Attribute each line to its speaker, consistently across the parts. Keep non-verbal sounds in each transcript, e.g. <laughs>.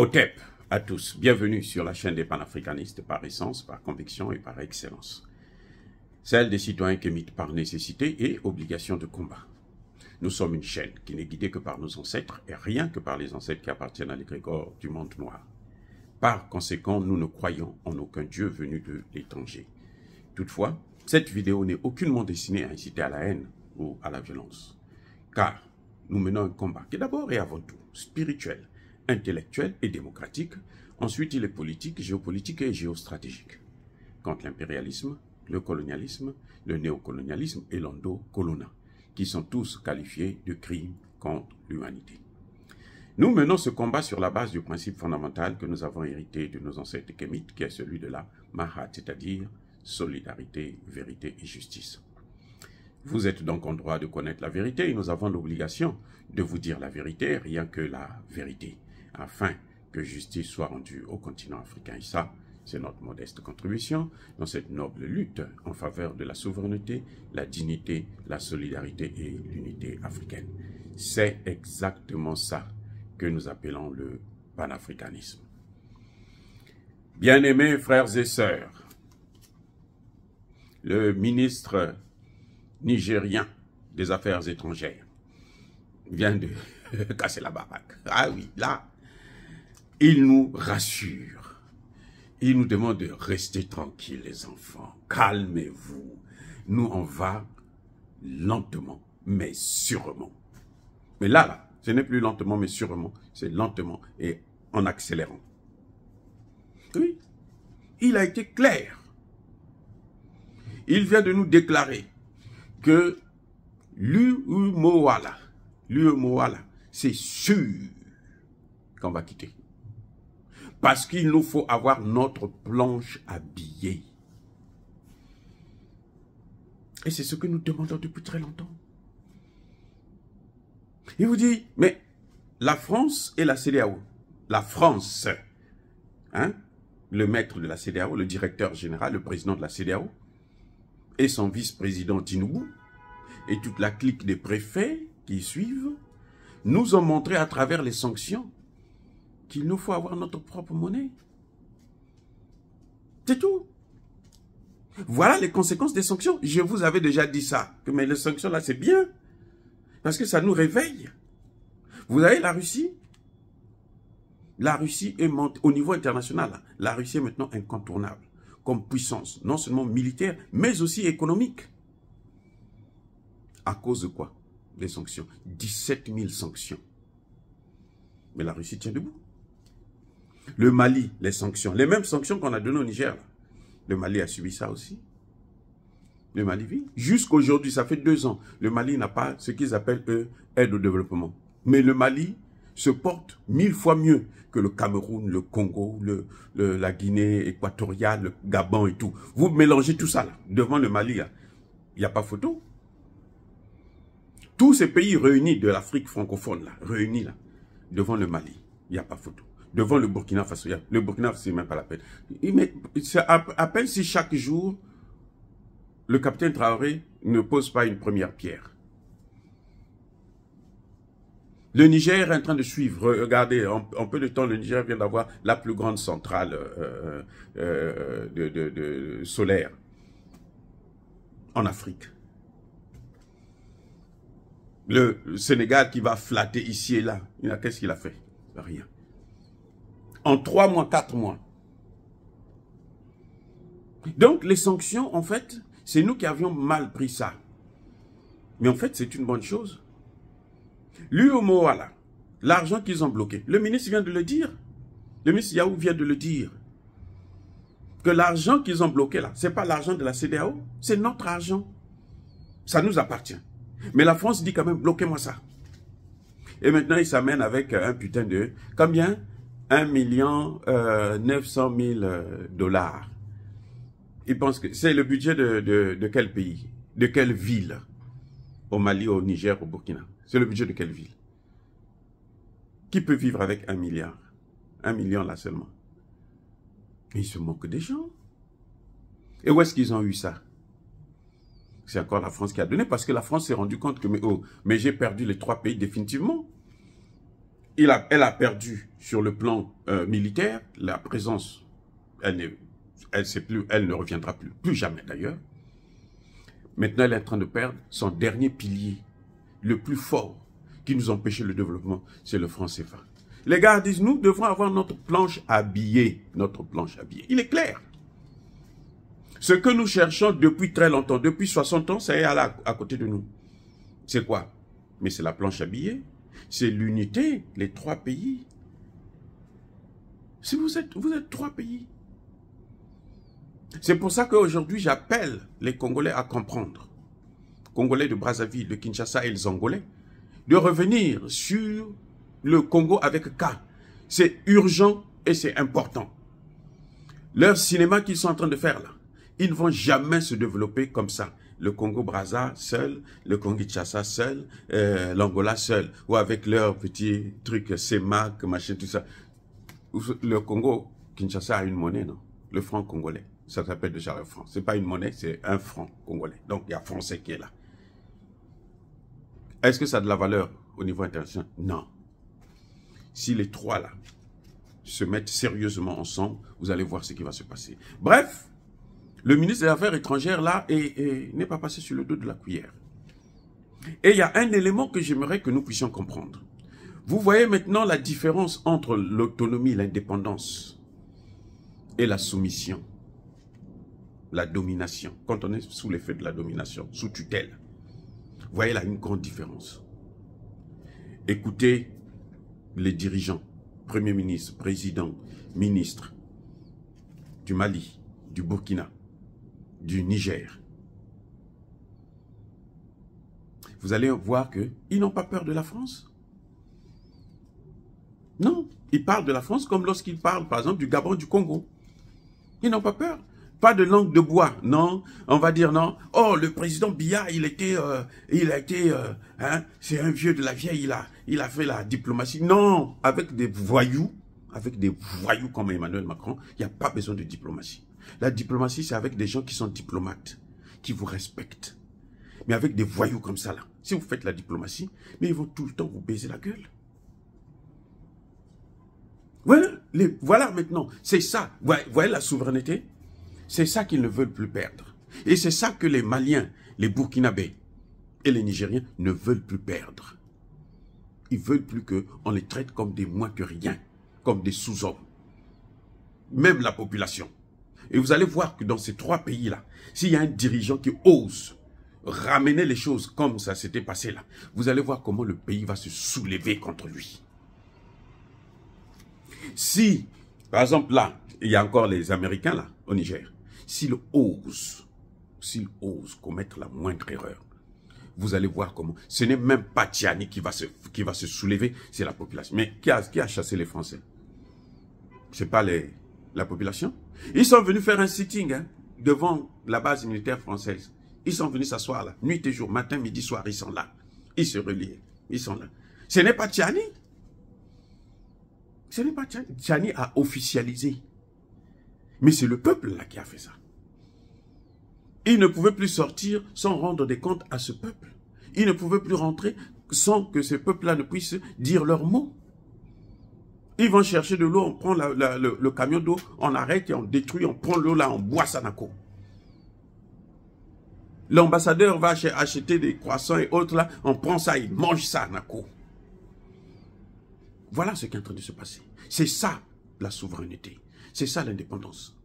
Speaker 1: OTEP à tous, bienvenue sur la chaîne des panafricanistes par essence, par conviction et par excellence. Celle des citoyens qui émitent par nécessité et obligation de combat. Nous sommes une chaîne qui n'est guidée que par nos ancêtres et rien que par les ancêtres qui appartiennent à l'égrégore du monde noir. Par conséquent, nous ne croyons en aucun Dieu venu de l'étranger. Toutefois, cette vidéo n'est aucunement destinée à inciter à la haine ou à la violence. Car nous menons un combat qui est d'abord et avant tout spirituel intellectuel et démocratique, ensuite il est politique, géopolitique et géostratégique, contre l'impérialisme, le colonialisme, le néocolonialisme et l'endo-colonna, qui sont tous qualifiés de crimes contre l'humanité. Nous menons ce combat sur la base du principe fondamental que nous avons hérité de nos ancêtres kémites, qui est celui de la mahat, c'est-à-dire solidarité, vérité et justice. Vous êtes donc en droit de connaître la vérité et nous avons l'obligation de vous dire la vérité, rien que la vérité afin que justice soit rendue au continent africain. Et ça, c'est notre modeste contribution dans cette noble lutte en faveur de la souveraineté, la dignité, la solidarité et l'unité africaine. C'est exactement ça que nous appelons le panafricanisme. Bien-aimés frères et sœurs, le ministre nigérien des Affaires étrangères vient de <laughs> casser la baraque. Ah oui, là, il nous rassure. Il nous demande de rester tranquilles, les enfants. Calmez-vous. Nous, on va lentement, mais sûrement. Mais là, là, ce n'est plus lentement, mais sûrement. C'est lentement et en accélérant. Oui, il a été clair. Il vient de nous déclarer que l'Umoala, l'Umoala, c'est sûr qu'on va quitter parce qu'il nous faut avoir notre planche à Et c'est ce que nous demandons depuis très longtemps. Il vous dit, mais la France et la CDAO, la France, hein, le maître de la CDAO, le directeur général, le président de la CDAO, et son vice-président Tinoubou, et toute la clique des préfets qui suivent, nous ont montré à travers les sanctions qu'il nous faut avoir notre propre monnaie. C'est tout. Voilà les conséquences des sanctions. Je vous avais déjà dit ça. Mais les sanctions, là, c'est bien. Parce que ça nous réveille. Vous avez la Russie. La Russie est au niveau international. Hein, la Russie est maintenant incontournable comme puissance, non seulement militaire, mais aussi économique. À cause de quoi Les sanctions. 17 000 sanctions. Mais la Russie tient debout. Le Mali, les sanctions. Les mêmes sanctions qu'on a données au Niger. Le Mali a subi ça aussi. Le Mali vit. Jusqu'aujourd'hui, ça fait deux ans, le Mali n'a pas ce qu'ils appellent, eux, aide au développement. Mais le Mali se porte mille fois mieux que le Cameroun, le Congo, la Guinée équatoriale, le Gabon et tout. Vous mélangez tout ça, là, devant le Mali, il n'y a pas photo. Tous ces pays réunis de l'Afrique francophone, là, réunis, là, devant le Mali, il n'y a pas photo devant le Burkina Faso. Le Burkina Faso, c'est même pas la peine. à, peine si chaque jour, le capitaine Traoré ne pose pas une première pierre. Le Niger est en train de suivre. Regardez, en, peu de temps, le Niger vient d'avoir la plus grande centrale euh, euh, euh, solaire en Afrique. Le Sénégal qui va flatter ici et là, qu'est-ce qu'il a fait Rien en trois mois, quatre mois. Donc les sanctions, en fait, c'est nous qui avions mal pris ça. Mais en fait, c'est une bonne chose. Lui au Moala, l'argent qu'ils ont bloqué, le ministre vient de le dire. Le ministre Yahou vient de le dire. Que l'argent qu'ils ont bloqué là, c'est pas l'argent de la CDAO, c'est notre argent. Ça nous appartient. Mais la France dit quand même, bloquez-moi ça. Et maintenant, ils s'amènent avec un putain de... Combien 1 million euh, 900 mille euh, dollars. Ils pensent que c'est le budget de, quel pays De quelle ville Au Mali, au Niger, au Burkina. C'est le budget de quelle ville Qui peut vivre avec un milliard Un million là seulement. Ils se moquent des gens. Et où est-ce qu'ils ont eu ça C'est encore la France qui a donné parce que la France s'est rendue compte que mais, oh, mais j'ai perdu les trois pays définitivement elle a perdu sur le plan euh, militaire la présence. Elle, sait plus, elle ne reviendra plus, plus jamais d'ailleurs. Maintenant, elle est en train de perdre son dernier pilier, le plus fort, qui nous empêchait le développement, c'est le franc CFA. Les gars disent, nous devons avoir notre planche habillée. notre planche habillée. Il est clair. Ce que nous cherchons depuis très longtemps, depuis 60 ans, c'est à, à côté de nous. C'est quoi Mais c'est la planche habillée. C'est l'unité, les trois pays. Si vous êtes, vous êtes trois pays. C'est pour ça qu'aujourd'hui, j'appelle les Congolais à comprendre, Congolais de Brazzaville, de Kinshasa et les Angolais, de revenir sur le Congo avec K. C'est urgent et c'est important. Leur cinéma qu'ils sont en train de faire là, ils ne vont jamais se développer comme ça le congo Brazza seul, le Congo-Kinshasa seul, euh, l'Angola seul, ou avec leurs petits trucs, CEMAC, machin, tout ça. Le Congo-Kinshasa a une monnaie, non Le franc congolais. Ça s'appelle déjà le franc. C'est pas une monnaie, c'est un franc congolais. Donc, il y a français qui est là. Est-ce que ça a de la valeur au niveau international Non. Si les trois là se mettent sérieusement ensemble, vous allez voir ce qui va se passer. Bref, le ministre des Affaires étrangères, là, n'est pas passé sur le dos de la cuillère. Et il y a un élément que j'aimerais que nous puissions comprendre. Vous voyez maintenant la différence entre l'autonomie, l'indépendance et la soumission, la domination, quand on est sous l'effet de la domination, sous tutelle. Vous voyez là une grande différence. Écoutez les dirigeants, Premier ministre, Président, Ministre du Mali, du Burkina, du Niger. Vous allez voir qu'ils n'ont pas peur de la France. Non, ils parlent de la France comme lorsqu'ils parlent, par exemple, du Gabon, du Congo. Ils n'ont pas peur. Pas de langue de bois, non. On va dire non. Oh, le président Biya, il était, euh, il a été, euh, hein, c'est un vieux de la vieille. Il a, il a fait la diplomatie. Non, avec des voyous, avec des voyous comme Emmanuel Macron, il n'y a pas besoin de diplomatie. La diplomatie, c'est avec des gens qui sont diplomates, qui vous respectent. Mais avec des voyous comme ça, là. Si vous faites la diplomatie, mais ils vont tout le temps vous baiser la gueule. Voilà, voilà maintenant. C'est ça. Vous voyez la souveraineté C'est ça qu'ils ne veulent plus perdre. Et c'est ça que les Maliens, les Burkinabés et les Nigériens ne veulent plus perdre. Ils veulent plus qu'on les traite comme des moins que rien, comme des sous-hommes. Même la population. Et vous allez voir que dans ces trois pays-là, s'il y a un dirigeant qui ose ramener les choses comme ça s'était passé là, vous allez voir comment le pays va se soulever contre lui. Si, par exemple là, il y a encore les Américains là, au Niger, s'il ose, s'il ose commettre la moindre erreur, vous allez voir comment. Ce n'est même pas Tiani qui va se, qui va se soulever, c'est la population. Mais qui a, qui a chassé les Français C'est pas les, la population. Ils sont venus faire un sitting hein, devant la base militaire française. Ils sont venus s'asseoir là, nuit et jour, matin, midi, soir, ils sont là. Ils se relient, ils sont là. Ce n'est pas Tchani. Ce n'est pas Tchani. Tchani a officialisé. Mais c'est le peuple là qui a fait ça. Il ne pouvait plus sortir sans rendre des comptes à ce peuple. Il ne pouvait plus rentrer sans que ce peuple-là ne puisse dire leurs mots. Ils vont chercher de l'eau, on prend le, camion d'eau, on arrête et on détruit, on prend l'eau là, on boit Sanako. L'ambassadeur va acheter des croissants et autres là, on prend ça, il mange ça Nako. Voilà ce qui est en train de se passer. C'est ça la souveraineté. C'est ça l'indépendance.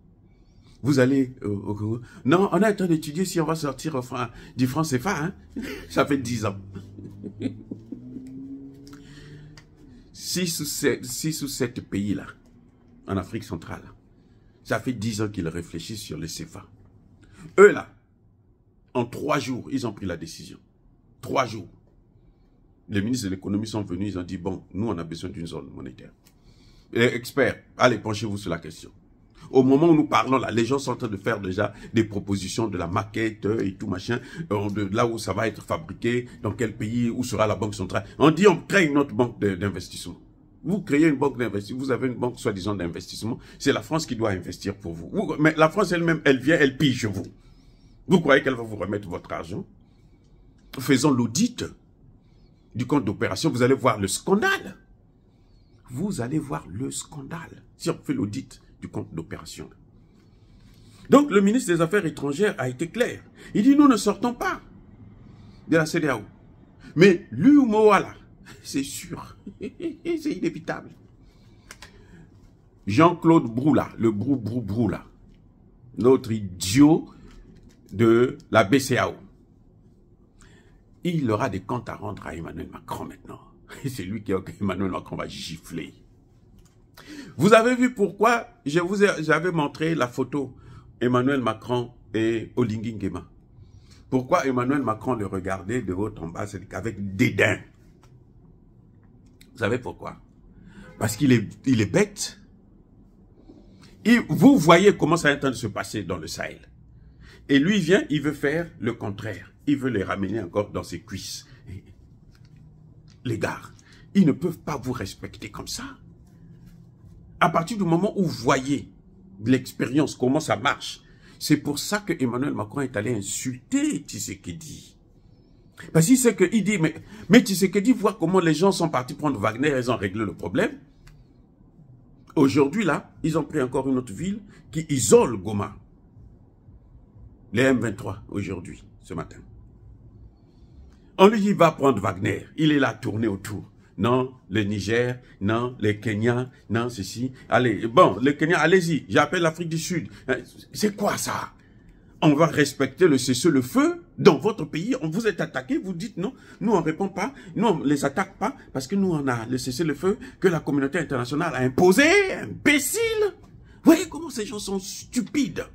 Speaker 1: Vous allez euh, Non, on est en train d'étudier si on va sortir du franc CFA. Hein? <laughs> ça fait 10 ans. <laughs> 6 ou sept pays là, en Afrique centrale, ça fait dix ans qu'ils réfléchissent sur le CFA. Eux là, en trois jours, ils ont pris la décision. Trois jours. Les ministres de l'économie sont venus, ils ont dit, bon, nous on a besoin d'une zone monétaire. Les experts, allez, penchez-vous sur la question. Au moment où nous parlons les gens sont en train de faire déjà des propositions de la maquette et tout machin, euh, de là où ça va être fabriqué, dans quel pays, où sera la banque centrale. On dit on crée une autre banque d'investissement. Vous créez une banque d'investissement, vous avez une banque soi-disant d'investissement, c'est la France qui doit investir pour vous. mais la France elle-même, elle vient, elle pige vous. Vous croyez qu'elle va vous remettre votre argent Faisons l'audit du compte d'opération, vous allez voir le scandale. Vous allez voir le scandale. Si on fait l'audit compte d'opération. Donc le ministre des Affaires étrangères a été clair. Il dit nous ne sortons pas de la CDAO. Mais lui ou là, <laughs> c'est sûr, <laughs> c'est inévitable. Jean-Claude Broula, le Brou Brou Broula, notre idiot de la BCAO. Il aura des comptes à rendre à Emmanuel Macron maintenant. <laughs> C'est lui qui Emmanuel Macron va gifler. Vous avez vu pourquoi je j'avais montré la photo Emmanuel Macron et Olingingema. Pourquoi Emmanuel Macron le regardait de haut en bas avec dédain Vous savez pourquoi Parce qu'il est, il est bête. Et vous voyez comment ça est en train de se passer dans le Sahel. Et lui vient, il veut faire le contraire. Il veut les ramener encore dans ses cuisses. Les gars, ils ne peuvent pas vous respecter comme ça à partir du moment où vous voyez l'expérience, comment ça marche, c'est pour ça que Emmanuel Macron est allé insulter Tshisekedi. Parce qu'il sait qu'il dit, mais, mais Tshisekedi voit comment les gens sont partis prendre Wagner, ils ont réglé le problème. Aujourd'hui, là, ils ont pris encore une autre ville qui isole Goma. Les M23, aujourd'hui, ce matin. On lui dit, va prendre Wagner. Il est là, tourné autour non le Niger, non le Kenya, non ceci. Allez, bon, le Kenya, allez-y, j'appelle l'Afrique du Sud. Hein, c'est quoi ça On va respecter le cessez-le-feu dans votre pays. On vous est attaqué, vous dites non, nous on répond pas, nous on les attaque pas parce que nous on a le cessez-le-feu que la communauté internationale a imposé, imbécile. voyez comment ces gens sont stupides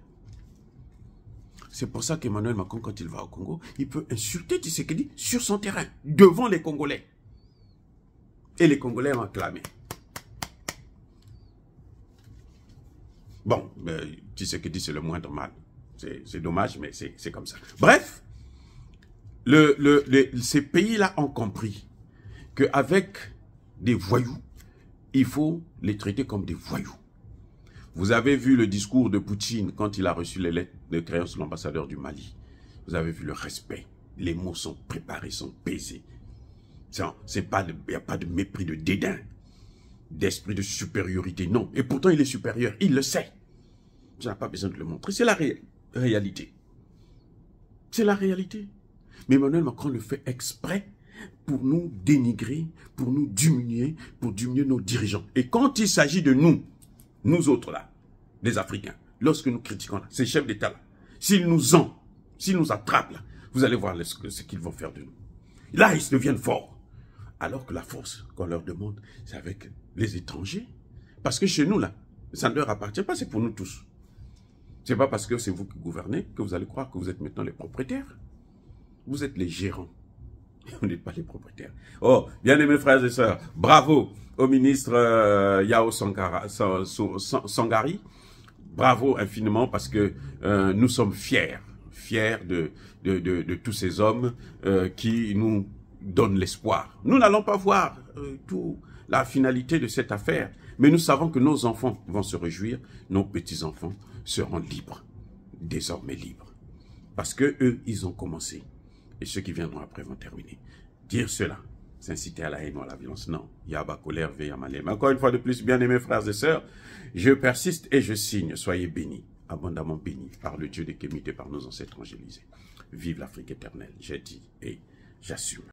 Speaker 1: c'est pour ça qu'Emmanuel Macron, quand il va au Congo, il peut insulter Tshisekedi sur son terrain, devant les Congolais et les Congolais ont acclamé. Bon, ben, tu sais que dit, c'est le moindre mal. C'est dommage, mais c'est comme ça. Bref, ces pays-là ont compris qu'avec des voyous, il faut les traiter comme des voyous. Vous avez vu le discours de Poutine quand il a reçu les lettres de créance de l'ambassadeur du Mali. Vous avez vu le respect. Les mots sont préparés, sont pesés. C'est pas, il n'y a pas de mépris, de dédain, d'esprit de supériorité, non. Et pourtant, il est supérieur, il le sait. Ça n'a pas besoin de le montrer, c'est la réalité. C'est la réalité. Mais Emmanuel Macron le fait exprès pour nous dénigrer, pour nous diminuer, pour diminuer nos dirigeants. Et quand il s'agit de nous, nous autres là, les Africains, lorsque nous critiquons ces chefs d'État là, s'ils nous ont, s'ils nous attrapent vous allez voir ce qu'ils vont faire de nous. Là, ils deviennent forts alors que la force qu'on leur demande, c'est avec les étrangers. Parce que chez nous, là, ça ne leur appartient pas, c'est pour nous tous. Ce n'est pas parce que c'est vous qui gouvernez que vous allez croire que vous êtes maintenant les propriétaires. Vous êtes les gérants. Vous n'êtes pas les propriétaires. Oh, bien-aimés frères et sœurs, bravo au ministre euh, Yao Sangari. Bravo infiniment parce que euh, nous sommes fiers, fiers de, tous ces hommes euh, qui nous donne l'espoir. Nous n'allons pas voir euh, la finalité de cette affaire, mais nous savons que nos enfants vont se réjouir, nos petits-enfants seront libres, désormais libres. Parce que eux, ils ont commencé. Et ceux qui viendront après vont terminer. Dire cela, inciter à la haine ou à la violence. Non, Yaba colère, veille à Encore une fois de plus, bien-aimés frères et sœurs, je persiste et je signe. Soyez bénis, abondamment bénis par le Dieu des Kémites et par nos ancêtres angélisés. Vive l'Afrique éternelle, j'ai dit et j'assume.